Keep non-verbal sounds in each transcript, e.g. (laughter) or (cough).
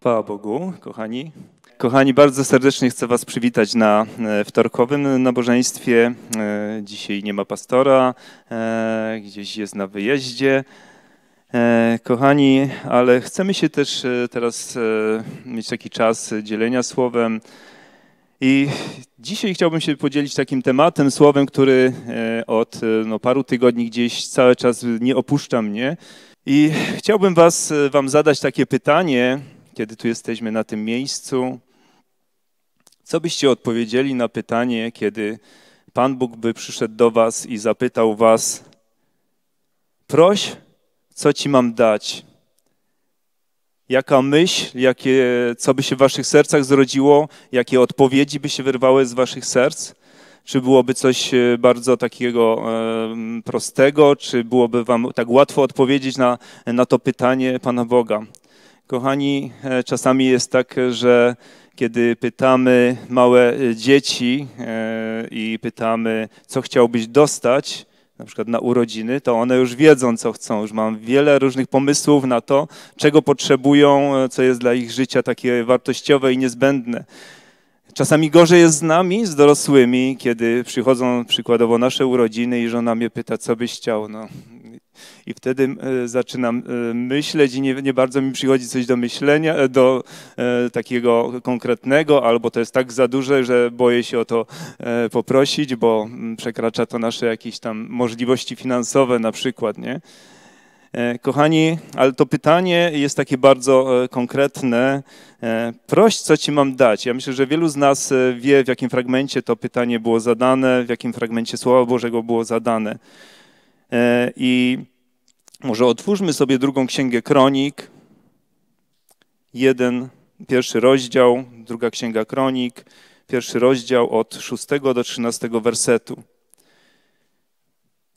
Chwała Bogu, kochani. Kochani, bardzo serdecznie chcę Was przywitać na e, wtorkowym nabożeństwie. E, dzisiaj nie ma pastora, e, gdzieś jest na wyjeździe. Kochani, ale chcemy się też teraz mieć taki czas dzielenia słowem. I dzisiaj chciałbym się podzielić takim tematem, słowem, który od no, paru tygodni gdzieś cały czas nie opuszcza mnie. I chciałbym was, Wam zadać takie pytanie, kiedy tu jesteśmy na tym miejscu, co byście odpowiedzieli na pytanie, kiedy Pan Bóg by przyszedł do Was i zapytał Was: Proś, co Ci mam dać? Jaka myśl, jakie, co by się w Waszych sercach zrodziło, jakie odpowiedzi by się wyrwały z Waszych serc? Czy byłoby coś e, bardzo takiego prostego, czy byłoby Wam tak łatwo odpowiedzieć na, na to pytanie Pana Boga? Kochani, e, czasami jest tak, że kiedy pytamy małe e, dzieci e, i pytamy, co chciałbyś dostać, na przykład na urodziny, to one już wiedzą, co chcą. Już mam wiele różnych pomysłów na to, czego potrzebują, co jest dla ich życia takie wartościowe i niezbędne. Czasami gorzej jest z nami, z dorosłymi, kiedy przychodzą przykładowo nasze urodziny i żona mnie pyta, co byś chciał. No, i wtedy e, zaczynam e, myśleć i nie, nie bardzo mi przychodzi coś do myślenia, e, do takiego konkretnego, albo to jest tak za duże, że boję się o to poprosić, bo mm, przekracza to nasze jakieś tam możliwości finansowe na przykład, nie? Kochani, ale to pytanie jest takie bardzo konkretne. Proś, co ci mam dać? Ja myślę, że wielu z nas wie, w jakim fragmencie to pytanie było zadane, w jakim fragmencie Słowa Bożego było zadane. I może otwórzmy sobie drugą księgę kronik, jeden, pierwszy rozdział, druga księga kronik, pierwszy rozdział od 6 do 13 wersetu.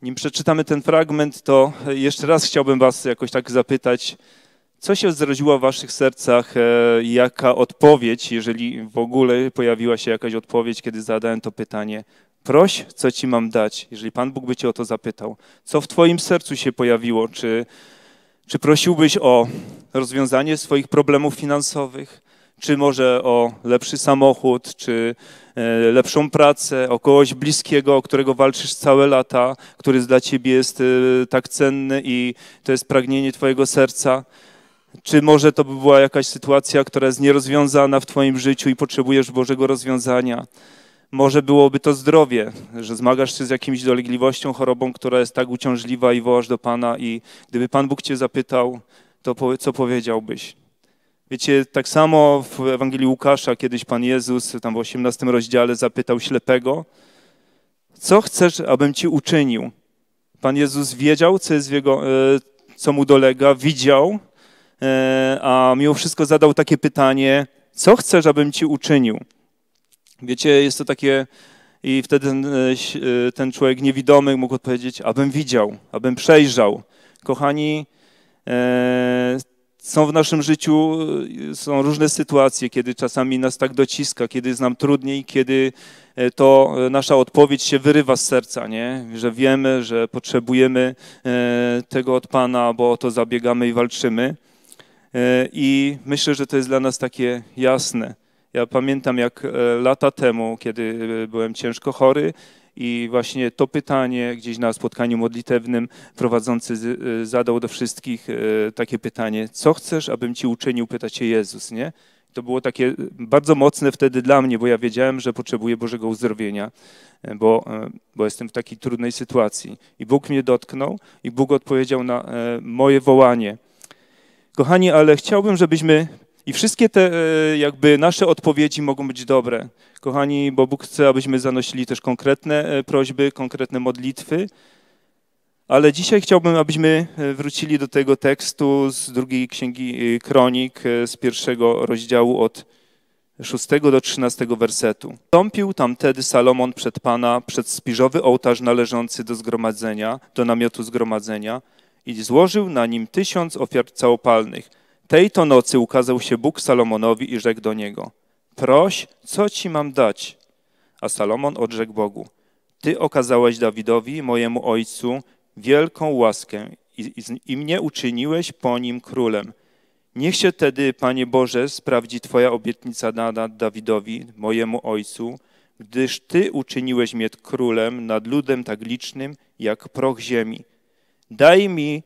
Nim przeczytamy ten fragment, to jeszcze raz chciałbym Was jakoś tak zapytać, co się zrodziło w Waszych sercach, e, jaka odpowiedź, jeżeli w ogóle pojawiła się jakaś odpowiedź, kiedy zadałem to pytanie, Proś, co ci mam dać, jeżeli Pan Bóg by cię o to zapytał. Co w twoim sercu się pojawiło? Czy, czy prosiłbyś o rozwiązanie swoich problemów finansowych? Czy może o lepszy samochód, czy e, lepszą pracę, o kogoś bliskiego, o którego walczysz całe lata, który dla ciebie jest e, tak cenny i to jest pragnienie twojego serca? Czy może to by była jakaś sytuacja, która jest nierozwiązana w Twoim życiu i potrzebujesz Bożego rozwiązania? Może byłoby to zdrowie, że zmagasz się z jakimś dolegliwością, chorobą, która jest tak uciążliwa i wołasz do Pana i gdyby Pan Bóg cię zapytał, to co powiedziałbyś? Wiecie, tak samo w Ewangelii Łukasza kiedyś Pan Jezus, tam w 18 rozdziale, zapytał ślepego, co chcesz, abym ci uczynił? Pan Jezus wiedział, co, jest jego, e, co mu dolega, widział, e, a mimo wszystko zadał takie pytanie, co chcesz, abym ci uczynił? Wiecie, jest to takie, i wtedy ten, e, e, ten człowiek niewidomy mógł odpowiedzieć, abym widział, abym przejrzał. Kochani, e, są w naszym życiu, e, są różne sytuacje, kiedy czasami nas tak dociska, kiedy jest nam trudniej, kiedy to nasza odpowiedź się wyrywa z serca, nie? że wiemy, że potrzebujemy tego od Pana, bo o to zabiegamy i walczymy. I myślę, że to jest dla nas takie jasne. Ja pamiętam jak e, lata temu, kiedy e, byłem ciężko chory i właśnie to pytanie gdzieś na spotkaniu modlitewnym prowadzący e, zadał do wszystkich takie pytanie, co chcesz, abym ci uczynił, pyta cię Jezus, nie? To było takie bardzo mocne wtedy dla mnie, bo ja wiedziałem, że potrzebuję Bożego uzdrowienia, bo, bo jestem w takiej trudnej sytuacji. I Bóg mnie dotknął i Bóg odpowiedział na moje wołanie. Kochani, ale chciałbym, żebyśmy i wszystkie te e, jakby nasze odpowiedzi mogą być dobre. Kochani, bo Bóg chce, abyśmy zanosili też konkretne e, prośby, konkretne modlitwy. Ale dzisiaj chciałbym, abyśmy e, wrócili do tego tekstu z drugiej księgi Kronik, z pierwszego rozdziału od 6 do 13 wersetu. Wstąpił tam tedy Salomon przed Pana, przed spiżowy ołtarz należący do zgromadzenia, do namiotu zgromadzenia i złożył na nim tysiąc ofiar całopalnych – tej to nocy ukazał się Bóg Salomonowi i rzekł do niego: Proś, co ci mam dać? A Salomon odrzekł Bogu: Ty okazałeś Dawidowi, mojemu ojcu, wielką łaskę i, i, mnie uczyniłeś po nim królem. Niech się tedy, Panie Boże, sprawdzi Twoja obietnica dana Dawidowi, mojemu ojcu, gdyż Ty uczyniłeś mnie królem nad ludem tak licznym jak proch ziemi. Daj mi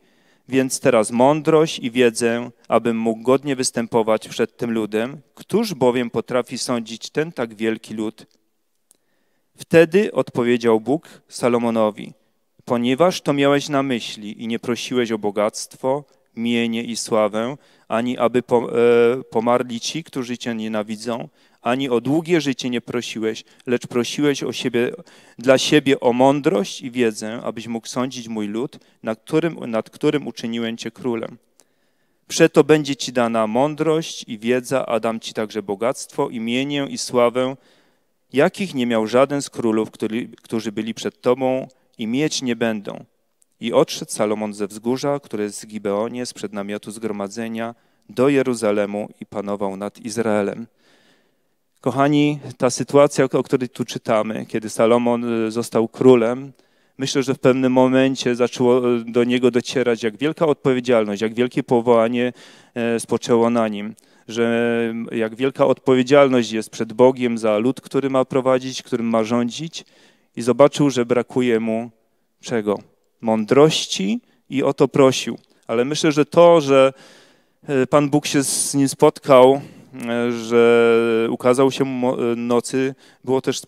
więc teraz mądrość i wiedzę, abym mógł godnie występować przed tym ludem. Któż bowiem potrafi sądzić ten tak wielki lud? Wtedy odpowiedział Bóg Salomonowi: Ponieważ to miałeś na myśli i nie prosiłeś o bogactwo, mienie i sławę, ani aby e, pomarli ci, którzy cię nienawidzą, ani o długie życie nie prosiłeś, lecz prosiłeś o siebie, dla siebie o mądrość i wiedzę, abyś mógł sądzić mój lud, nad którym, nad którym uczyniłem cię królem. Przeto będzie ci dana mądrość i wiedza, a dam ci także bogactwo, imienię i sławę, jakich nie miał żaden z królów, który, którzy byli przed tobą i mieć nie będą. I odszedł Salomon ze wzgórza, które jest w Gibeonie, sprzed namiotu zgromadzenia, do Jeruzalemu i panował nad Izraelem. Kochani, ta sytuacja, o której tu czytamy, kiedy Salomon e, został królem, myślę, że w pewnym momencie zaczęło e, do niego docierać, jak wielka odpowiedzialność, jak wielkie powołanie e, spoczęło na nim, że jak wielka odpowiedzialność jest przed Bogiem za lud, który ma prowadzić, którym ma rządzić, i zobaczył, że brakuje mu czego? Mądrości i o to prosił. Ale myślę, że to, że Pan Bóg się z nim spotkał, że ukazał się nocy, było też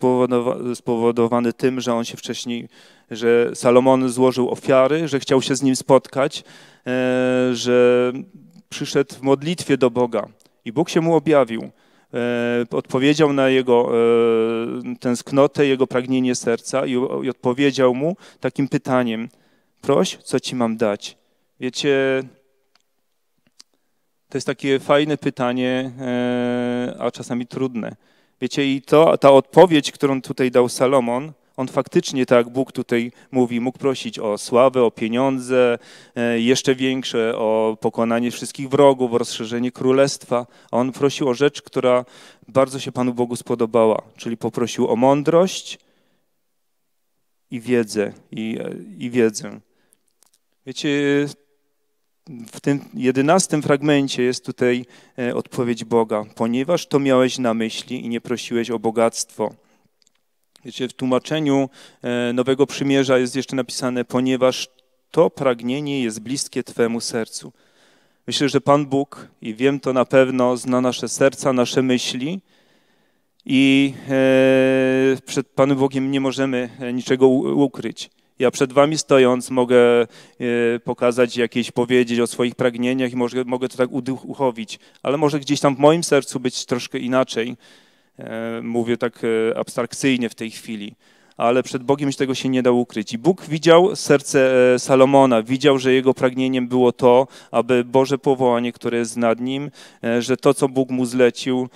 spowodowane tym, że on się wcześniej, że Salomon złożył ofiary, że chciał się z nim spotkać, e, że przyszedł w modlitwie do Boga i Bóg się mu objawił. E, odpowiedział na jego e, tęsknotę, jego pragnienie serca i odpowiedział mu takim pytaniem: Proś, co ci mam dać. Wiecie, to jest takie fajne pytanie, e, a czasami trudne. Wiecie, i to, ta odpowiedź, którą tutaj dał Salomon, on faktycznie, tak jak Bóg tutaj mówi, mógł prosić o sławę, o pieniądze, e, jeszcze większe, o pokonanie wszystkich wrogów, o rozszerzenie królestwa. A on prosił o rzecz, która bardzo się Panu Bogu spodobała, czyli poprosił o mądrość i wiedzę, i, i wiedzę. Wiecie, w tym jedenastym fragmencie jest tutaj e, odpowiedź Boga, ponieważ to miałeś na myśli i nie prosiłeś o bogactwo. Wiecie, w tłumaczeniu e, Nowego Przymierza jest jeszcze napisane, ponieważ to pragnienie jest bliskie Twemu sercu. Myślę, że Pan Bóg, i wiem to na pewno, zna nasze serca, nasze myśli, i e, przed Panem Bogiem nie możemy niczego ukryć. Ja przed wami stojąc mogę e, pokazać jakieś, powiedzieć o swoich pragnieniach i może, mogę to tak uduchowić, ale może gdzieś tam w moim sercu być troszkę inaczej. E, mówię tak e, abstrakcyjnie w tej chwili ale przed Bogiem tego się nie da ukryć. I Bóg widział serce Salomona, widział, że jego pragnieniem było to, aby Boże powołanie, które jest nad nim, że to, co Bóg mu zlecił,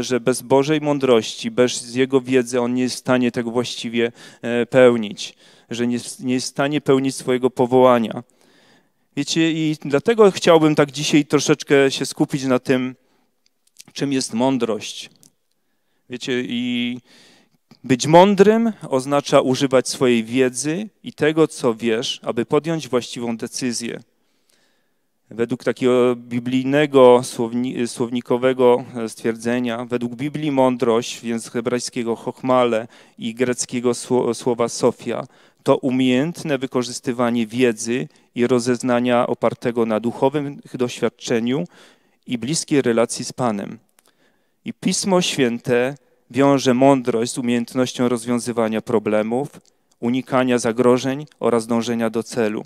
że bez Bożej mądrości, bez jego wiedzy on nie jest w stanie tego właściwie pełnić że nie, nie jest w stanie pełnić swojego powołania. Wiecie, i dlatego chciałbym tak dzisiaj troszeczkę się skupić na tym, czym jest mądrość. Wiecie, i być mądrym oznacza używać swojej wiedzy i tego, co wiesz, aby podjąć właściwą decyzję. Według takiego biblijnego, słownikowego stwierdzenia, według Biblii mądrość, więc hebrajskiego chochmale i greckiego słowa sofia, to umiejętne wykorzystywanie wiedzy i rozeznania opartego na duchowym doświadczeniu i bliskiej relacji z Panem. I Pismo Święte wiąże mądrość z umiejętnością rozwiązywania problemów, unikania zagrożeń oraz dążenia do celu.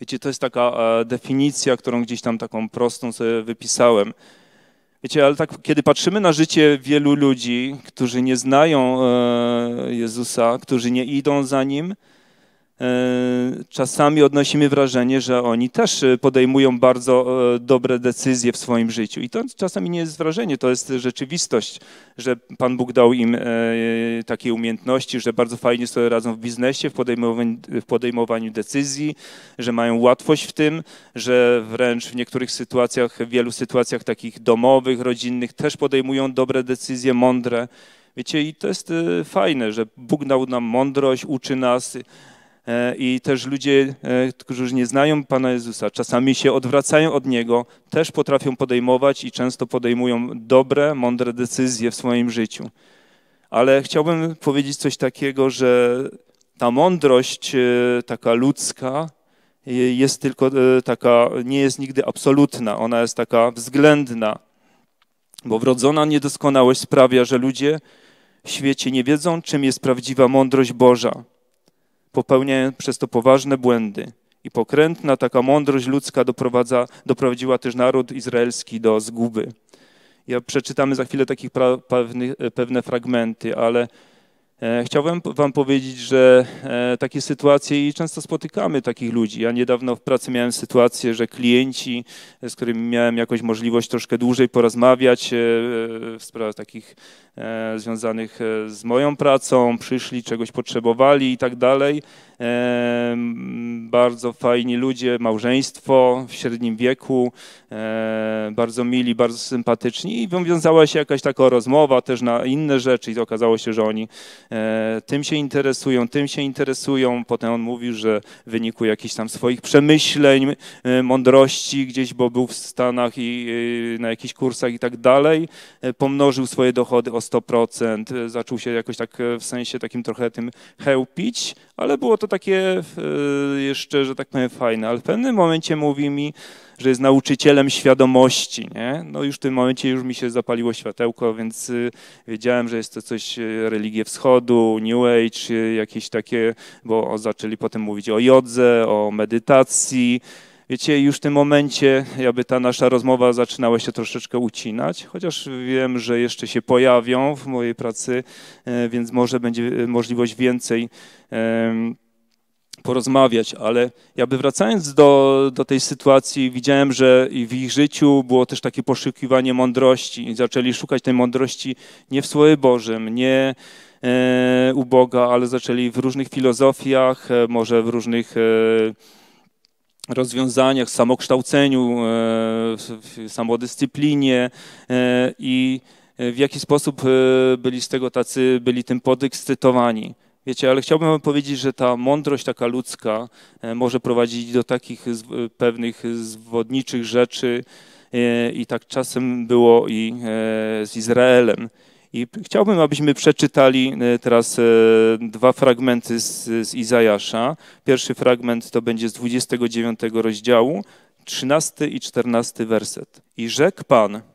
Wiecie, to jest taka e, definicja, którą gdzieś tam taką prostą sobie wypisałem. Wiecie, ale tak, kiedy patrzymy na życie wielu ludzi, którzy nie znają e, Jezusa, którzy nie idą za Nim, E, czasami odnosimy wrażenie, że oni też e, podejmują bardzo e, dobre decyzje w swoim życiu. I to czasami nie jest wrażenie, to jest rzeczywistość, że Pan Bóg dał im takie umiejętności, że bardzo fajnie sobie radzą w biznesie, w podejmowaniu, w podejmowaniu decyzji, że mają łatwość w tym, że wręcz w niektórych sytuacjach, w wielu sytuacjach takich domowych, rodzinnych też podejmują dobre decyzje, mądre. Wiecie, i to jest fajne, że Bóg dał nam mądrość, uczy nas, E, i też ludzie, e, którzy nie znają Pana Jezusa, czasami się odwracają od Niego, też potrafią podejmować i często podejmują dobre, mądre decyzje w swoim życiu. Ale chciałbym powiedzieć coś takiego, że ta mądrość e, taka ludzka jest tylko taka, nie jest nigdy absolutna, ona jest taka względna, bo wrodzona niedoskonałość sprawia, że ludzie w świecie nie wiedzą, czym jest prawdziwa mądrość Boża popełniają przez to poważne błędy. I pokrętna taka mądrość ludzka doprowadza, doprowadziła też naród izraelski do zguby. Ja przeczytamy za chwilę takich pra, e, pewne fragmenty, ale E, chciałbym Wam powiedzieć, że e, takie sytuacje i często spotykamy takich ludzi. Ja niedawno w pracy miałem sytuację, że klienci, e, z którymi miałem jakąś możliwość troszkę dłużej porozmawiać w sprawach takich związanych z moją pracą, przyszli, czegoś potrzebowali i tak dalej. Bardzo fajni ludzie, małżeństwo w średnim wieku, bardzo mili, bardzo sympatyczni i wiązała się jakaś taka rozmowa też na inne rzeczy i okazało się, że oni E, tym się interesują, tym się interesują. Potem on mówił, że w wyniku jakichś tam swoich przemyśleń, e, mądrości gdzieś, bo był w Stanach i e, na jakichś kursach i tak dalej, pomnożył swoje dochody o 100%, zaczął się jakoś tak w sensie takim trochę tym chełpić, ale było to takie jeszcze, że tak powiem, fajne, ale w pewnym momencie mówi mi, że jest nauczycielem świadomości. Nie? No już w tym momencie już mi się zapaliło światełko, więc y, wiedziałem, że jest to coś y, religie wschodu, New Age, y, jakieś takie, bo zaczęli potem mówić o jodze, o medytacji. Wiecie, już w tym momencie jakby ta nasza rozmowa zaczynała się troszeczkę ucinać, chociaż wiem, że jeszcze się pojawią w mojej pracy, więc może będzie możliwość więcej porozmawiać, ale jakby wracając do, do tej sytuacji, widziałem, że w ich życiu było też takie poszukiwanie mądrości. Zaczęli szukać tej mądrości nie w Słowie Bożym, nie e, u Boga, ale zaczęli w różnych filozofiach, e, może w różnych e, rozwiązaniach, samokształceniu, e, w samodyscyplinie e, i w jaki sposób e, byli z tego tacy, byli tym podekscytowani. Wiecie, ale chciałbym wam powiedzieć, że ta mądrość taka ludzka e, może prowadzić do takich pewnych zwodniczych rzeczy e, i tak czasem było i e, z Izraelem. I chciałbym, abyśmy przeczytali teraz dwa fragmenty z, z Izajasza. Pierwszy fragment to będzie z 29 rozdziału, 13 i 14 werset. I rzekł Pan –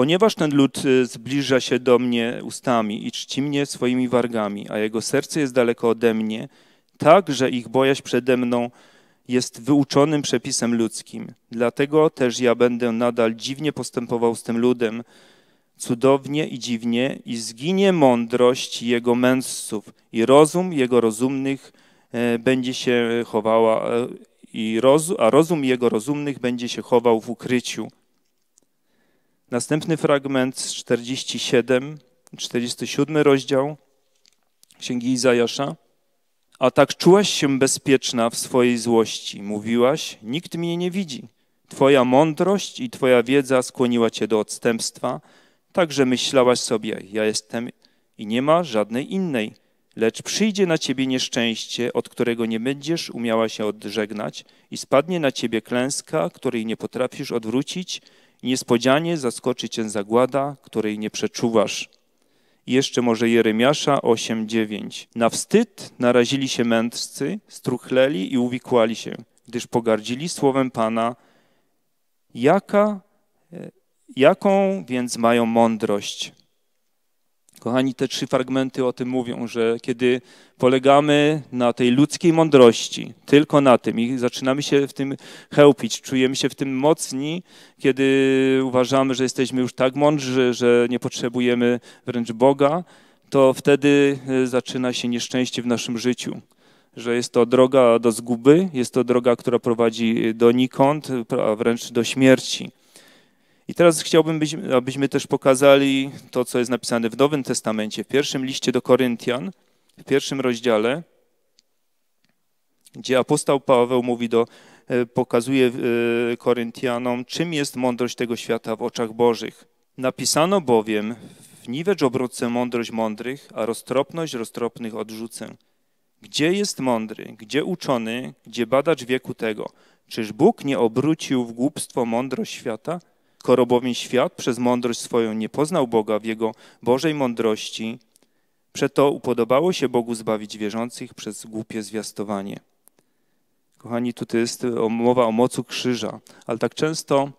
Ponieważ ten lud y, zbliża się do mnie ustami i czci mnie swoimi wargami, a jego serce jest daleko ode mnie, tak, że ich bojaźń przede mną jest wyuczonym przepisem ludzkim. Dlatego też ja będę nadal dziwnie postępował z tym ludem, cudownie i dziwnie, i zginie mądrość jego męzców, i rozum jego rozumnych e, będzie się chowała, e, i a rozum jego rozumnych będzie się chował w ukryciu Następny fragment, 47, 47 rozdział Księgi Izajasza. A tak czułaś się bezpieczna w swojej złości. Mówiłaś, nikt mnie nie widzi. Twoja mądrość i Twoja wiedza skłoniła Cię do odstępstwa, także myślałaś sobie, ja jestem i nie ma żadnej innej. Lecz przyjdzie na Ciebie nieszczęście, od którego nie będziesz umiała się odżegnać i spadnie na Ciebie klęska, której nie potrafisz odwrócić – Niespodzianie zaskoczy cię zagłada, której nie przeczuwasz. I jeszcze może Jeremiasza 8:9. Na wstyd narazili się mędrcy, struchleli i uwikłali się, gdyż pogardzili słowem Pana. Jaka, e, jaką więc mają mądrość? Kochani, te trzy fragmenty o tym mówią, że kiedy polegamy na tej ludzkiej mądrości, tylko na tym i zaczynamy się w tym chełpić, czujemy się w tym mocni, kiedy uważamy, że jesteśmy już tak mądrzy, że nie potrzebujemy wręcz Boga, to wtedy e, zaczyna się nieszczęście w naszym życiu. Że jest to droga do zguby, jest to droga, która prowadzi e, donikąd, a wręcz do śmierci. I teraz chciałbym, abyśmy też pokazali to, co jest napisane w Nowym Testamencie, w pierwszym liście do Koryntian, w pierwszym rozdziale, gdzie apostoł Paweł mówi do, e, pokazuje e, Koryntianom, czym jest mądrość tego świata w oczach Bożych. Napisano bowiem, w niwecz obrócę mądrość mądrych, a roztropność roztropnych odrzucę. Gdzie jest mądry, gdzie uczony, gdzie badacz wieku tego? Czyż Bóg nie obrócił w głupstwo mądrość świata? Skoro bowiem świat przez mądrość swoją nie poznał Boga w jego Bożej mądrości, przeto upodobało się Bogu zbawić wierzących przez głupie zwiastowanie. Kochani, tutaj jest mowa o mocy krzyża, ale tak często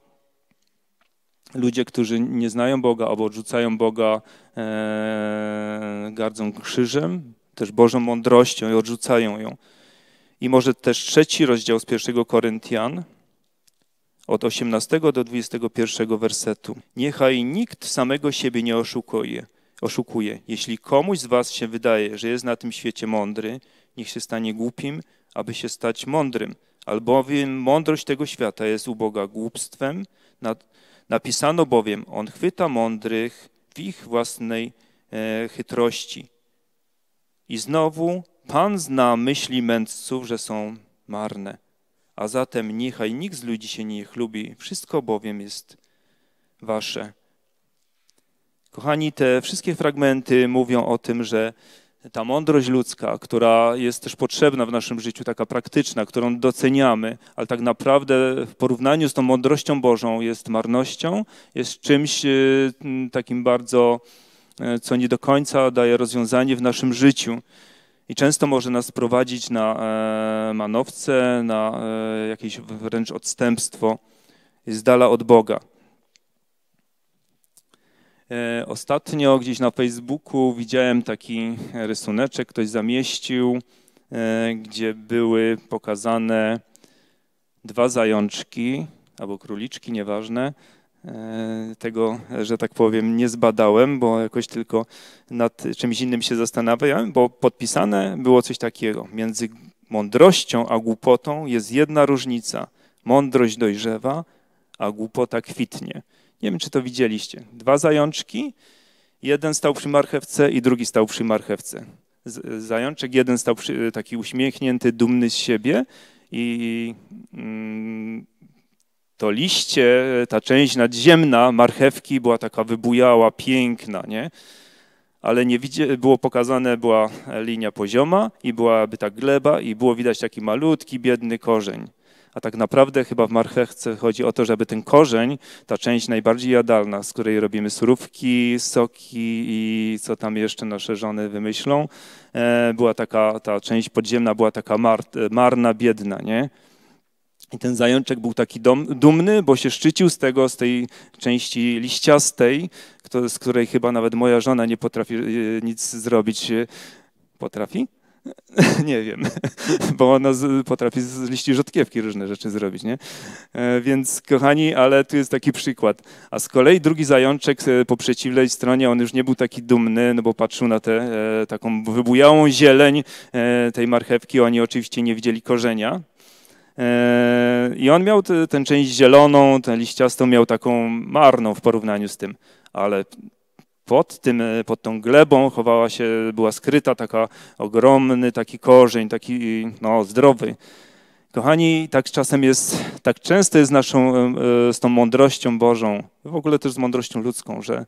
ludzie, którzy nie znają Boga albo odrzucają Boga, e, gardzą krzyżem, też Bożą mądrością i odrzucają ją. I może też trzeci rozdział z pierwszego Koryntian, od 18 do 21 wersetu. Niechaj nikt samego siebie nie oszukuje. oszukuje. Jeśli komuś z was się wydaje, że jest na tym świecie mądry, niech się stanie głupim, aby się stać mądrym. Albowiem mądrość tego świata jest u Boga głupstwem. Napisano bowiem, on chwyta mądrych w ich własnej e, chytrości. I znowu Pan zna myśli mędrców, że są marne. A zatem niechaj nikt z ludzi się nie chlubi, wszystko bowiem jest wasze. Kochani, te wszystkie fragmenty mówią o tym, że ta mądrość ludzka, która jest też potrzebna w naszym życiu, taka praktyczna, którą doceniamy, ale tak naprawdę w porównaniu z tą mądrością Bożą jest marnością, jest czymś y, takim bardzo, y, co nie do końca daje rozwiązanie w naszym życiu i często może nas prowadzić na e, manowce, na e, jakieś wręcz odstępstwo z dala od Boga. E, ostatnio gdzieś na Facebooku widziałem taki rysuneczek, ktoś zamieścił, gdzie były pokazane dwa zajączki albo króliczki, nieważne, E, tego, że tak powiem, nie zbadałem, bo jakoś tylko nad czymś innym się zastanawiałem, bo podpisane było coś takiego. Między mądrością a głupotą jest jedna różnica. Mądrość dojrzewa, a głupota kwitnie. Nie wiem, czy to widzieliście. Dwa zajączki, jeden stał przy marchewce i drugi stał przy marchewce. Zajączek jeden stał przy, taki uśmiechnięty, dumny z siebie i mm, to liście, ta część nadziemna marchewki była taka wybujała, piękna, nie? Ale nie widzie, było pokazane, była linia pozioma i byłaby ta gleba i było widać taki malutki, biedny korzeń. A tak naprawdę chyba w marchewce chodzi o to, żeby ten korzeń, ta część najbardziej jadalna, z której robimy surówki, soki i co tam jeszcze nasze żony wymyślą, e, była taka, ta część podziemna była taka mar, marna, biedna, nie? I ten zajączek był taki dumny, bo się szczycił z tego, z tej części liściastej, z której chyba nawet moja żona nie potrafi e, nic zrobić. E, potrafi? (laughs) Nie wiem, (laughs) bo ona potrafi z liści rzodkiewki różne rzeczy zrobić, nie? E, więc kochani, ale tu jest taki przykład. A z kolei drugi zajączek po przeciwnej stronie, on już nie był taki dumny, no bo patrzył na tę taką wybujałą zieleń tej marchewki, oni oczywiście nie widzieli korzenia, Eee, I on miał tę, część zieloną, tę liściastą miał taką marną w porównaniu z tym, ale pod, tym, e, pod tą glebą chowała się, była skryta taka ogromny taki korzeń, taki no, zdrowy. Kochani, tak czasem jest, tak często jest naszą, e, z tą mądrością Bożą, w ogóle też z mądrością ludzką, że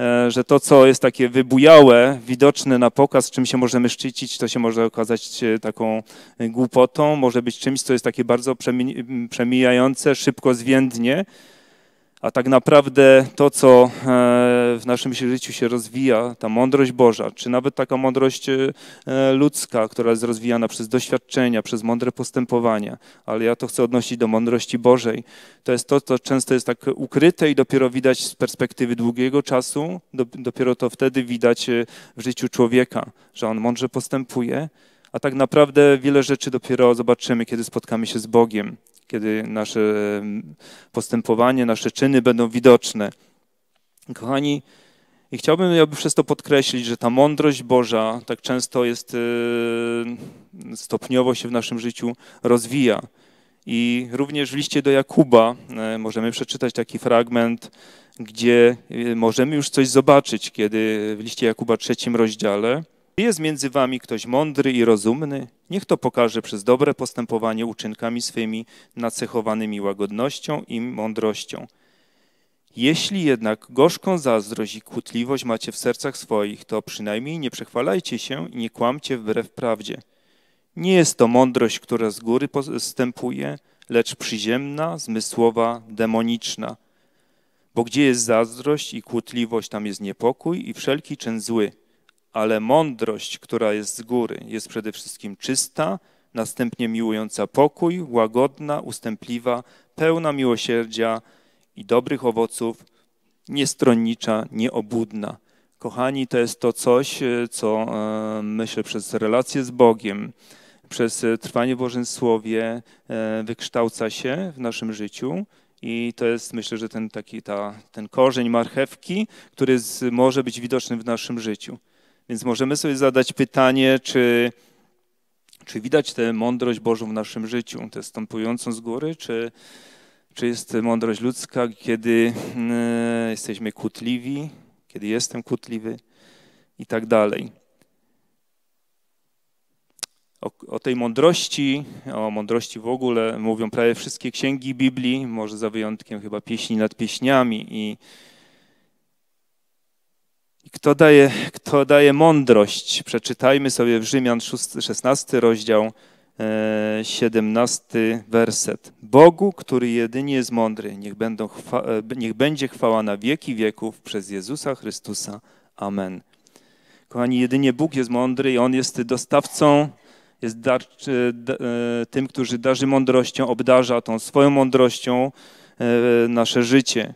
E, że to, co jest takie wybujałe, widoczne na pokaz, czym się możemy szczycić, to się może okazać e, taką e, głupotą, może być czymś, co jest takie bardzo przemijające, szybko zwiędnie, a tak naprawdę to, co e, w naszym życiu się rozwija, ta mądrość Boża, czy nawet taka mądrość e, ludzka, która jest rozwijana przez doświadczenia, przez mądre postępowania, ale ja to chcę odnosić do mądrości Bożej, to jest to, co często jest tak ukryte i dopiero widać z perspektywy długiego czasu, dopiero to wtedy widać e, w życiu człowieka, że on mądrze postępuje, a tak naprawdę wiele rzeczy dopiero zobaczymy, kiedy spotkamy się z Bogiem kiedy nasze postępowanie, nasze czyny będą widoczne. Kochani, i chciałbym jakby przez to podkreślić, że ta mądrość Boża tak często jest y, stopniowo się w naszym życiu rozwija. I również w liście do Jakuba e, możemy przeczytać taki fragment, gdzie y, możemy już coś zobaczyć, kiedy w liście Jakuba trzecim rozdziale, czy jest między wami ktoś mądry i rozumny? Niech to pokaże przez dobre postępowanie uczynkami swymi, nacechowanymi łagodnością i mądrością. Jeśli jednak gorzką zazdrość i kłótliwość macie w sercach swoich, to przynajmniej nie przechwalajcie się i nie kłamcie wbrew prawdzie. Nie jest to mądrość, która z góry postępuje, lecz przyziemna, zmysłowa, demoniczna. Bo gdzie jest zazdrość i kłótliwość, tam jest niepokój i wszelki czyn zły – ale mądrość, która jest z góry, jest przede wszystkim czysta, następnie miłująca pokój, łagodna, ustępliwa, pełna miłosierdzia i dobrych owoców, niestronnicza, nieobudna. Kochani, to jest to coś, e, co e, myślę przez relacje z Bogiem, przez e, trwanie w Bożym Słowie wykształca się w naszym życiu. I to jest, myślę, że ten taki ta, ten korzeń marchewki, który może być widoczny w naszym życiu. Więc możemy sobie zadać pytanie, czy, czy widać tę mądrość Bożą w naszym życiu, tę stąpującą z góry, czy, czy jest mądrość ludzka, kiedy mm, jesteśmy kutliwi, kiedy jestem kutliwy, i tak dalej. O, o, tej mądrości, o mądrości w ogóle mówią prawie wszystkie księgi Biblii, może za wyjątkiem chyba pieśni nad pieśniami i kto daje, kto daje mądrość? Przeczytajmy sobie w Rzymian 16 rozdział, 17 e, werset. Bogu, który jedynie jest mądry, niech, będą e, niech będzie chwała na wieki wieków przez Jezusa Chrystusa. Amen. Kochani, jedynie Bóg jest mądry i On jest dostawcą, jest e, tym, który darzy mądrością, obdarza tą swoją mądrością nasze życie.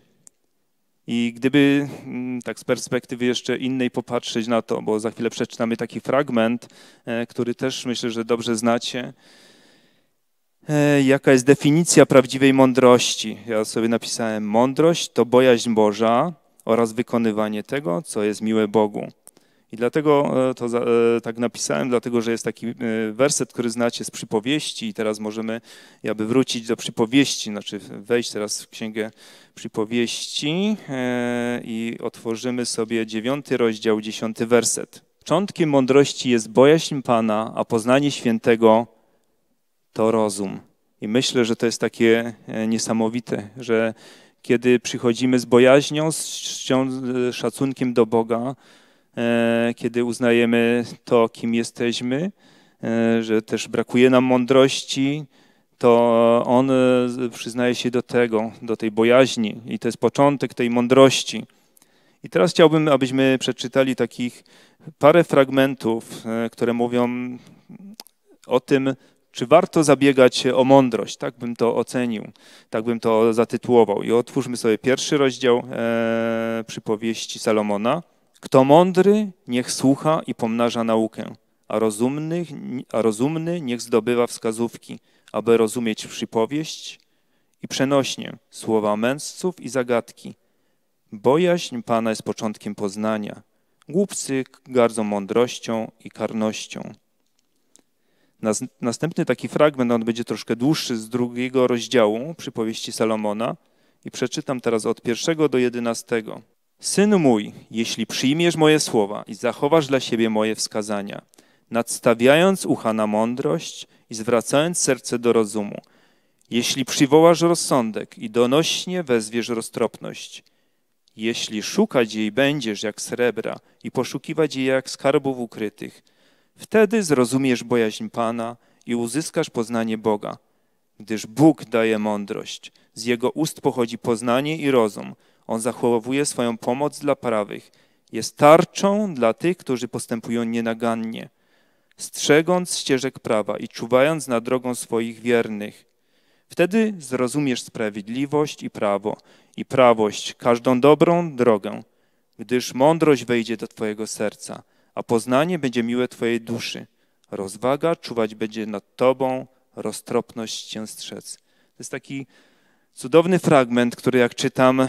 I gdyby mm, tak z perspektywy jeszcze innej popatrzeć na to, bo za chwilę przeczytamy taki fragment, e, który też myślę, że dobrze znacie, e, jaka jest definicja prawdziwej mądrości. Ja sobie napisałem: Mądrość to bojaźń Boża oraz wykonywanie tego, co jest miłe Bogu. I dlatego e, to e, tak napisałem, dlatego że jest taki e, werset, który znacie z przypowieści i teraz możemy jakby wrócić do przypowieści, znaczy wejść teraz w księgę przypowieści i otworzymy sobie dziewiąty rozdział, dziesiąty werset. Początkiem mądrości jest bojaźń Pana, a poznanie świętego to rozum. I myślę, że to jest takie niesamowite, że kiedy przychodzimy z bojaźnią, z szacunkiem do Boga, E, kiedy uznajemy to, kim jesteśmy, e, że też brakuje nam mądrości, to on e, przyznaje się do tego, do tej bojaźni i to jest początek tej mądrości. I teraz chciałbym, abyśmy przeczytali takich parę fragmentów, które mówią o tym, czy warto zabiegać o mądrość. Tak bym to ocenił, tak bym to zatytułował. I otwórzmy sobie pierwszy rozdział przy przypowieści Salomona. Kto mądry, niech słucha i pomnaża naukę, a, rozumny, a rozumny niech zdobywa wskazówki, aby rozumieć przypowieść i przenośnie słowa męzców i zagadki. Bojaźń Pana jest początkiem poznania. Głupcy gardzą mądrością i karnością. Następny taki fragment, on będzie troszkę dłuższy, z drugiego rozdziału przypowieści Salomona i przeczytam teraz od pierwszego do jedenastego. Synu mój, jeśli przyjmiesz moje słowa i zachowasz dla siebie moje wskazania, nadstawiając ucha na mądrość i zwracając serce do rozumu, jeśli przywołasz rozsądek i donośnie wezwiesz roztropność, jeśli szukać jej będziesz jak srebra i poszukiwać jej jak skarbów ukrytych, wtedy zrozumiesz bojaźń Pana i uzyskasz poznanie Boga, gdyż Bóg daje mądrość, z jego ust pochodzi poznanie i rozum – on zachowuje swoją pomoc dla prawych. Jest tarczą dla tych, którzy postępują nienagannie, strzegąc ścieżek prawa i czuwając na drogą swoich wiernych. Wtedy zrozumiesz sprawiedliwość i prawo, i prawość, każdą dobrą drogę, gdyż mądrość wejdzie do Twojego serca, a poznanie będzie miłe Twojej duszy. Rozwaga czuwać będzie nad Tobą, roztropność Cię strzec. To jest taki cudowny fragment, który jak czytam,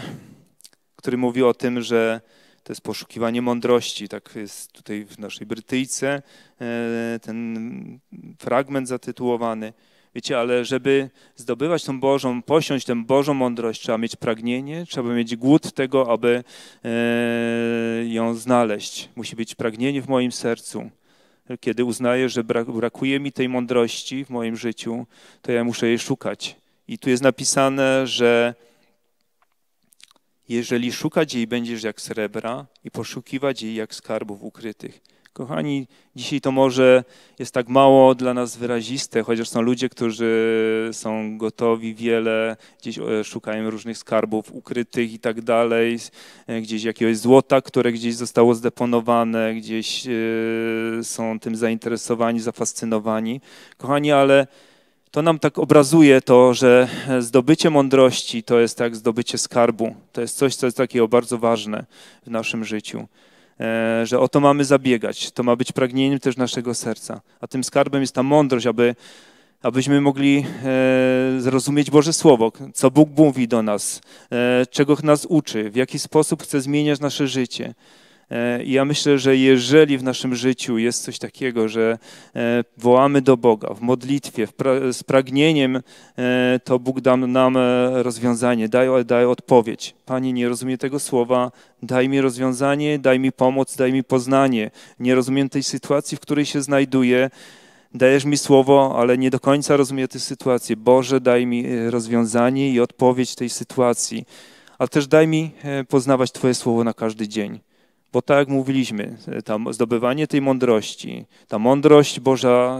który mówi o tym, że to jest poszukiwanie mądrości. Tak jest tutaj w naszej Brytyjce e, ten fragment zatytułowany. Wiecie, ale żeby zdobywać tą Bożą, posiąść tę Bożą mądrość, trzeba mieć pragnienie, trzeba mieć głód tego, aby e, ją znaleźć. Musi być pragnienie w moim sercu. Kiedy uznaję, że brakuje mi tej mądrości w moim życiu, to ja muszę jej szukać. I tu jest napisane, że jeżeli szukać jej będziesz jak srebra i poszukiwać jej jak skarbów ukrytych. Kochani, dzisiaj to może jest tak mało dla nas wyraziste, chociaż są ludzie, którzy są gotowi wiele, gdzieś e, szukają różnych skarbów ukrytych i tak dalej, e, gdzieś jakiegoś złota, które gdzieś zostało zdeponowane, gdzieś e, są tym zainteresowani, zafascynowani. Kochani, ale to nam tak obrazuje to, że e, zdobycie mądrości to jest jak zdobycie skarbu. To jest coś, co jest takiego bardzo ważne w naszym życiu. E, że o to mamy zabiegać. To ma być pragnieniem też naszego serca. A tym skarbem jest ta mądrość, aby, abyśmy mogli e, zrozumieć Boże Słowo, co Bóg mówi do nas, czego nas uczy, w jaki sposób chce zmieniać nasze życie. E, I ja myślę, że jeżeli w naszym życiu jest coś takiego, że e, wołamy do Boga w modlitwie, z pragnieniem, e, to Bóg da nam rozwiązanie, daj, daj odpowiedź. Panie, nie rozumiem tego słowa, daj mi rozwiązanie, daj mi pomoc, daj mi poznanie. Nie rozumiem tej sytuacji, w której się znajduję dajesz mi słowo, ale nie do końca rozumiem tę sytuację. Boże, daj mi rozwiązanie i odpowiedź tej sytuacji, ale też daj mi poznawać Twoje słowo na każdy dzień. Bo tak jak mówiliśmy, zdobywanie tej mądrości, ta mądrość Boża e,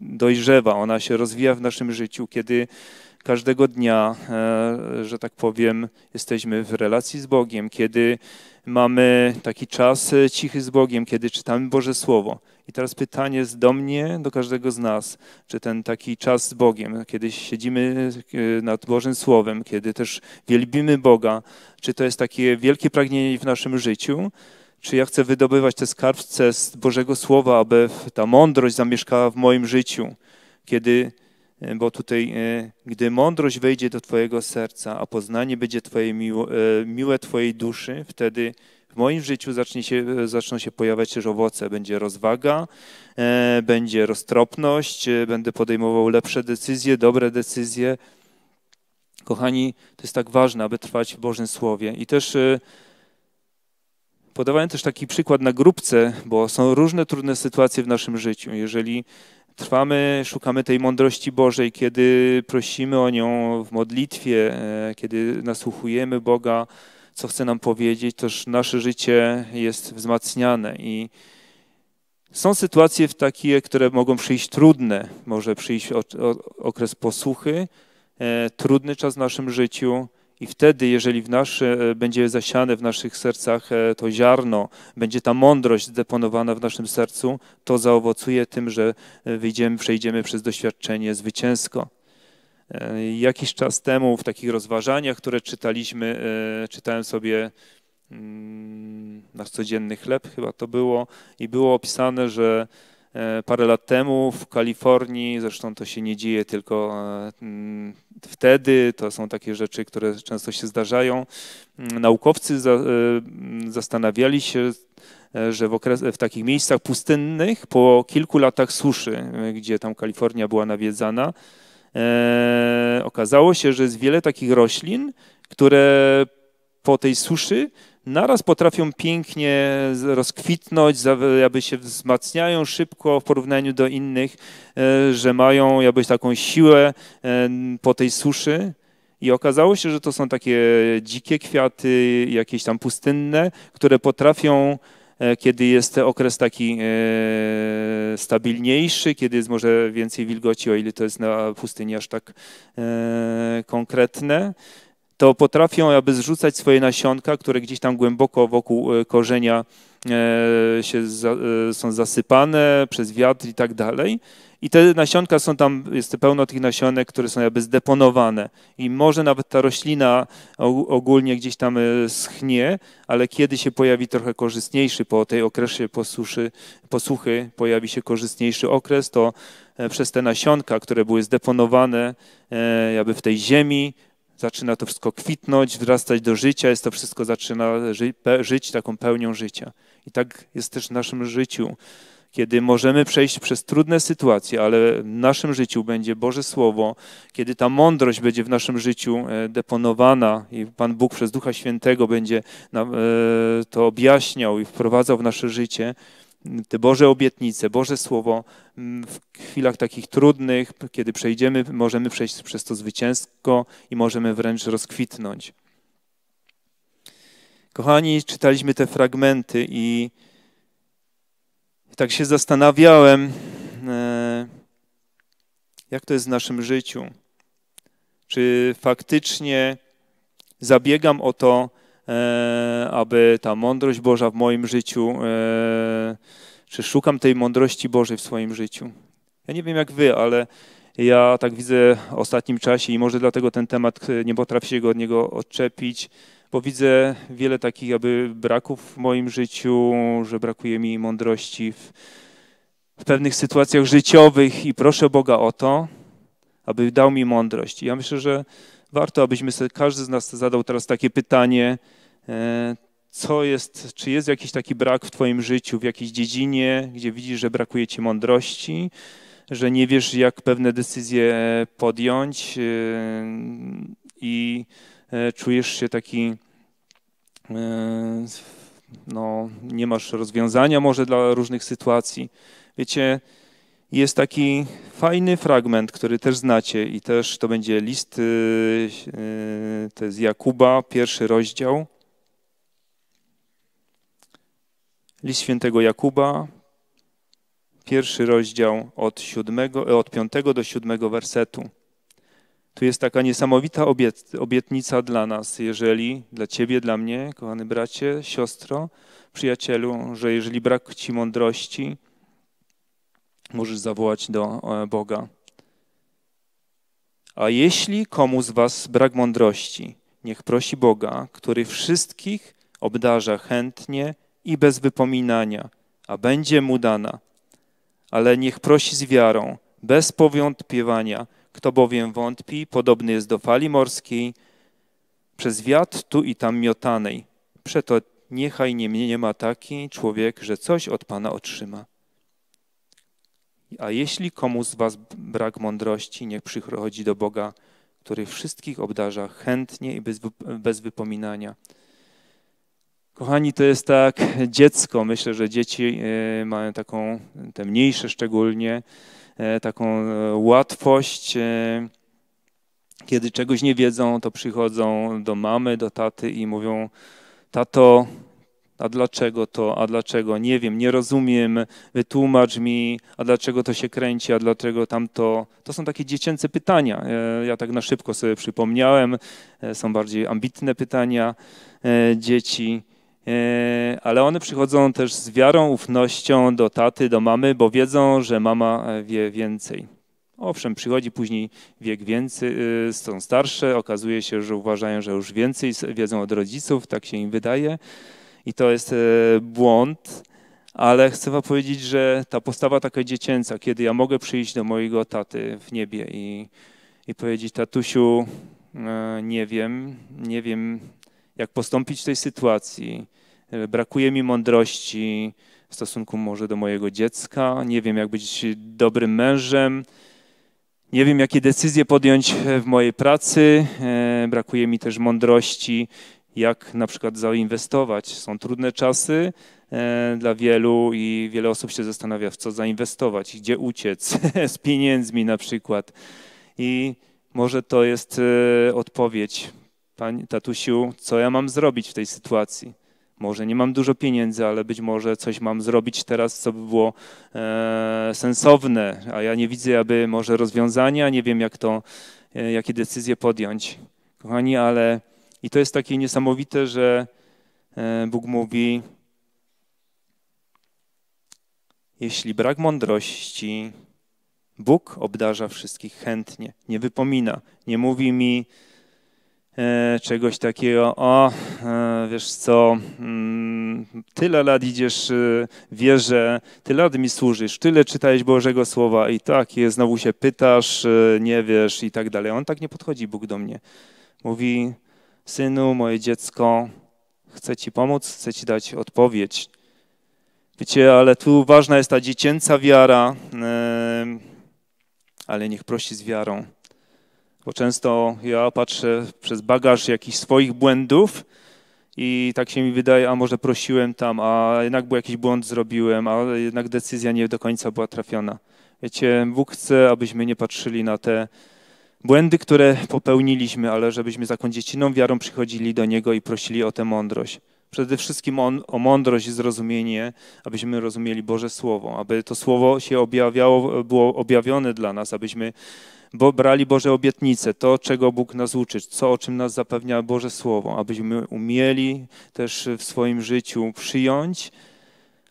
dojrzewa, ona się rozwija w naszym życiu, kiedy każdego dnia, e, że tak powiem, jesteśmy w relacji z Bogiem, kiedy mamy taki czas e, cichy z Bogiem, kiedy czytamy Boże Słowo. I teraz pytanie jest do mnie, do każdego z nas, czy ten taki czas z Bogiem, kiedy siedzimy nad Bożym Słowem, kiedy też wielbimy Boga, czy to jest takie wielkie pragnienie w naszym życiu, czy ja chcę wydobywać te skarbce z Bożego Słowa, aby ta mądrość zamieszkała w moim życiu? Kiedy, e, bo tutaj, e, gdy mądrość wejdzie do Twojego serca, a poznanie będzie twoje miło, e, miłe Twojej duszy, wtedy w moim życiu zacznie się, zaczną się pojawiać też owoce. Będzie rozwaga, będzie roztropność, będę podejmował lepsze decyzje, dobre decyzje. Kochani, to jest tak ważne, aby trwać w Bożym Słowie. I też Podawałem też taki przykład na grupce, bo są różne trudne sytuacje w naszym życiu. Jeżeli trwamy, szukamy tej mądrości Bożej, kiedy prosimy o nią w modlitwie, e, kiedy nasłuchujemy Boga, co chce nam powiedzieć, toż nasze życie jest wzmacniane i są sytuacje takie, które mogą przyjść trudne. Może przyjść okres posłuchy, e, trudny czas w naszym życiu, i wtedy, jeżeli w nasze, e, będzie zasiane w naszych sercach e, to ziarno, będzie ta mądrość zdeponowana w naszym sercu, to zaowocuje tym, że e, wyjdziemy, przejdziemy przez doświadczenie zwycięsko. Jakiś czas temu w takich rozważaniach, które czytaliśmy, czytałem sobie mm, nasz codzienny chleb, chyba to było, i było opisane, że E, parę lat temu w Kalifornii, zresztą to się nie dzieje tylko e, wtedy, to są takie rzeczy, które często się zdarzają. Mm, naukowcy e, zastanawiali się, że w, okres, w, takich miejscach pustynnych po kilku latach suszy, gdzie tam Kalifornia była nawiedzana, okazało się, że jest wiele takich roślin, które po tej suszy naraz potrafią pięknie rozkwitnąć, jakby się wzmacniają szybko w porównaniu do innych, e, że mają jakby taką siłę e, po tej suszy. I okazało się, że to są takie dzikie kwiaty, jakieś tam pustynne, które potrafią e, kiedy jest okres taki stabilniejszy, kiedy jest może więcej wilgoci, o ile to jest na pustyni aż tak konkretne, to potrafią aby zrzucać swoje nasionka, które gdzieś tam głęboko wokół e, korzenia e, się za, e, są zasypane przez wiatr i tak dalej. I te nasionka są tam, jest pełno tych nasionek, które są jakby zdeponowane. I może nawet ta roślina ogólnie gdzieś tam schnie, ale kiedy się pojawi trochę korzystniejszy, po tej okresie posuszy, posuchy pojawi się korzystniejszy okres, to przez te nasionka, które były zdeponowane jakby w tej ziemi, Zaczyna to wszystko kwitnąć, wzrastać do życia, jest to wszystko zaczyna ży żyć taką pełnią życia. I tak jest też w naszym życiu, kiedy możemy przejść przez trudne sytuacje, ale w naszym życiu będzie Boże Słowo, kiedy ta mądrość będzie w naszym życiu e, deponowana i Pan Bóg przez Ducha Świętego będzie e, to objaśniał i wprowadzał w nasze życie, te Boże obietnice, Boże Słowo mm, w chwilach takich trudnych, kiedy przejdziemy, możemy przejść przez to zwycięsko i możemy wręcz rozkwitnąć. Kochani, czytaliśmy te fragmenty i tak się zastanawiałem, e, jak to jest w naszym życiu. Czy faktycznie zabiegam o to, E, aby ta mądrość Boża w moim życiu, e, czy szukam tej mądrości Bożej w swoim życiu. Ja nie wiem jak wy, ale ja tak widzę w ostatnim czasie i może dlatego ten temat e, nie potrafię się go od niego odczepić, bo widzę wiele takich aby braków w moim życiu, że brakuje mi mądrości w, w pewnych sytuacjach życiowych i proszę Boga o to, aby dał mi mądrość. I ja myślę, że warto, abyśmy sobie, każdy z nas zadał teraz takie pytanie, e, co jest, czy jest jakiś taki brak w Twoim życiu, w jakiejś dziedzinie, gdzie widzisz, że brakuje Ci mądrości, że nie wiesz, jak pewne decyzje podjąć e, i e, czujesz się taki, no, nie masz rozwiązania może dla różnych sytuacji. Wiecie, jest taki fajny fragment, który też znacie i też to będzie list, y, y, to jest Jakuba, pierwszy rozdział. List świętego Jakuba, pierwszy rozdział od, siódmego, e, od piątego do siódmego wersetu. Tu jest taka niesamowita obietnica dla nas, jeżeli, dla ciebie, dla mnie, kochany bracie, siostro, przyjacielu, że jeżeli brak ci mądrości, możesz zawołać do e, Boga. A jeśli komu z was brak mądrości, niech prosi Boga, który wszystkich obdarza chętnie i bez wypominania, a będzie mu dana. Ale niech prosi z wiarą, bez powątpiewania. Kto bowiem wątpi, podobny jest do fali morskiej, przez wiatr tu i tam miotanej. Przeto niechaj nie, nie ma taki człowiek, że coś od Pana otrzyma. A jeśli komu z was brak mądrości, niech przychodzi do Boga, który wszystkich obdarza chętnie i bez, bez wypominania. Kochani, to jest tak dziecko. Myślę, że dzieci e, mają taką, te mniejsze szczególnie, e, taką e, łatwość. Kiedy czegoś nie wiedzą, to przychodzą do mamy, do taty i mówią: Tato, a dlaczego to, a dlaczego, nie wiem, nie rozumiem, wytłumacz mi, a dlaczego to się kręci, a dlaczego tamto. To są takie dziecięce pytania. E, ja tak na szybko sobie przypomniałem, e, są bardziej ambitne pytania e, dzieci, ale one przychodzą też z wiarą, ufnością do taty, do mamy, bo wiedzą, że mama wie więcej. Owszem, przychodzi później wiek więcej, są starsze, okazuje się, że uważają, że już więcej wiedzą od rodziców, tak się im wydaje, i to jest e, błąd, ale chcę wam powiedzieć, że ta postawa taka dziecięca, kiedy ja mogę przyjść do mojego taty w niebie i, i powiedzieć, tatusiu, e, nie wiem, nie wiem, jak postąpić w tej sytuacji, e, brakuje mi mądrości w stosunku może do mojego dziecka, nie wiem, jak być dobrym mężem, nie wiem, jakie decyzje podjąć w mojej pracy, brakuje mi też mądrości jak na przykład zainwestować. Są trudne czasy e, dla wielu i wiele osób się zastanawia, w co zainwestować, gdzie uciec (laughs) z pieniędzmi na przykład. I może to jest e, odpowiedź, Pani, tatusiu, co ja mam zrobić w tej sytuacji? Może nie mam dużo pieniędzy, ale być może coś mam zrobić teraz, co by było e, sensowne, a ja nie widzę aby może rozwiązania, nie wiem jak to, e, jakie decyzje podjąć. Kochani, ale i to jest takie niesamowite, że e, Bóg mówi: Jeśli brak mądrości, Bóg obdarza wszystkich chętnie, nie wypomina, nie mówi mi e, czegoś takiego, o e, wiesz co, mm, tyle lat idziesz y, w wierze, tyle lat mi służysz, tyle czytałeś Bożego Słowa i tak, i znowu się pytasz, y, nie wiesz i tak dalej. On tak nie podchodzi Bóg do mnie. Mówi, Synu, moje dziecko, chcę Ci pomóc, chcę Ci dać odpowiedź. Wiecie, ale tu ważna jest ta dziecięca wiara, ale niech prosi z wiarą. Bo często ja patrzę przez bagaż jakichś swoich błędów i tak się mi wydaje, a może prosiłem tam, a jednak był jakiś błąd zrobiłem, a jednak decyzja nie do końca była trafiona. Wiecie, Bóg chce, abyśmy nie patrzyli na te Błędy, które popełniliśmy, ale żebyśmy za dziecinną wiarą przychodzili do Niego i prosili o tę mądrość. Przede wszystkim on, o mądrość i zrozumienie, abyśmy rozumieli Boże Słowo, aby to Słowo się objawiało, było objawione dla nas, abyśmy bo brali Boże obietnice, to, czego Bóg nas uczy, co, o czym nas zapewnia Boże Słowo, abyśmy umieli też w swoim życiu przyjąć,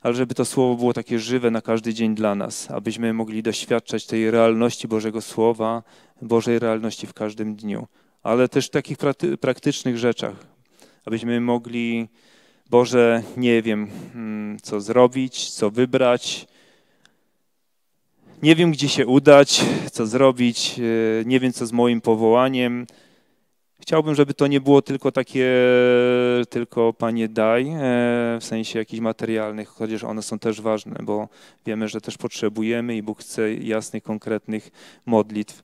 ale żeby to Słowo było takie żywe na każdy dzień dla nas, abyśmy mogli doświadczać tej realności Bożego Słowa, Bożej realności w każdym dniu, ale też w takich praktycznych rzeczach, abyśmy mogli, Boże, nie wiem, mm, co zrobić, co wybrać, nie wiem, gdzie się udać, co zrobić, e, nie wiem, co z moim powołaniem. Chciałbym, żeby to nie było tylko takie, tylko Panie daj, e, w sensie jakichś materialnych, chociaż one są też ważne, bo wiemy, że też potrzebujemy i Bóg chce jasnych, konkretnych modlitw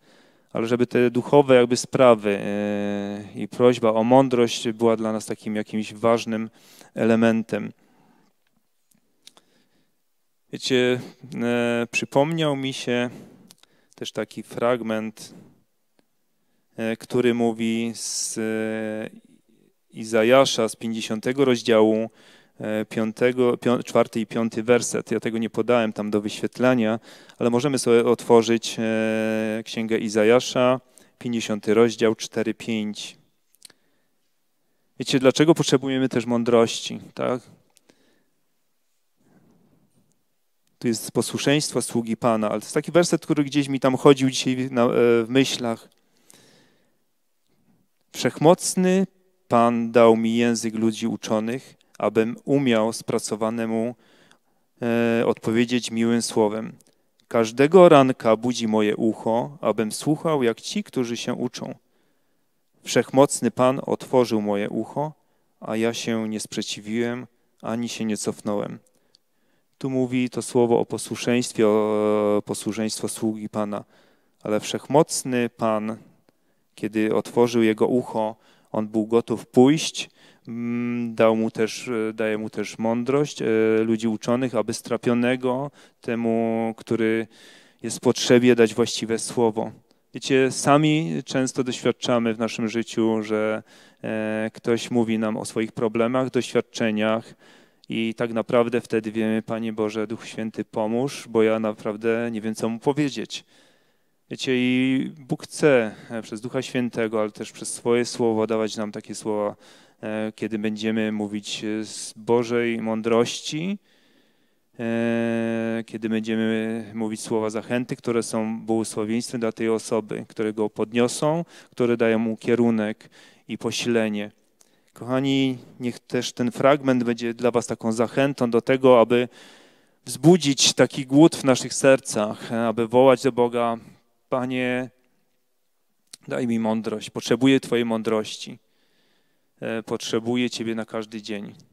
ale żeby te duchowe jakby sprawy e, i prośba o mądrość była dla nas takim jakimś ważnym elementem. Wiecie, e, przypomniał mi się też taki fragment, e, który mówi z Izajasza z 50 rozdziału E, piątego, czwarty i piąty werset. Ja tego nie podałem tam do wyświetlania, ale możemy sobie otworzyć e, Księgę Izajasza, 50 rozdział 4-5. Wiecie, dlaczego potrzebujemy też mądrości, tak? Tu jest posłuszeństwo sługi Pana, ale to jest taki werset, który gdzieś mi tam chodził dzisiaj na, e, w myślach. Wszechmocny Pan dał mi język ludzi uczonych, abym umiał spracowanemu e, odpowiedzieć miłym słowem. Każdego ranka budzi moje ucho, abym słuchał jak ci, którzy się uczą. Wszechmocny Pan otworzył moje ucho, a ja się nie sprzeciwiłem ani się nie cofnąłem. Tu mówi to słowo o posłuszeństwie, o posłuszeństwo sługi Pana. Ale wszechmocny Pan, kiedy otworzył jego ucho, on był gotów pójść, Mm, dał mu też, e, daje mu też mądrość e, ludzi uczonych, aby strapionego temu, który jest w potrzebie, dać właściwe słowo. Wiecie, sami często doświadczamy w naszym życiu, że e, ktoś mówi nam o swoich problemach, doświadczeniach, i tak naprawdę wtedy wiemy, Panie Boże, Duch Święty, pomóż, bo ja naprawdę nie wiem, co mu powiedzieć. Wiecie, i Bóg chce przez Ducha Świętego, ale też przez swoje słowo dawać nam takie słowa E, kiedy będziemy mówić z Bożej mądrości, e, kiedy będziemy mówić słowa zachęty, które są błogosławieństwem dla tej osoby, które go podniosą, które dają mu kierunek i posilenie. Kochani, niech też ten fragment będzie dla Was taką zachętą do tego, aby wzbudzić taki głód w naszych sercach, aby wołać do Boga: Panie, daj mi mądrość, potrzebuję Twojej mądrości. E, potrzebuje Ciebie na każdy dzień.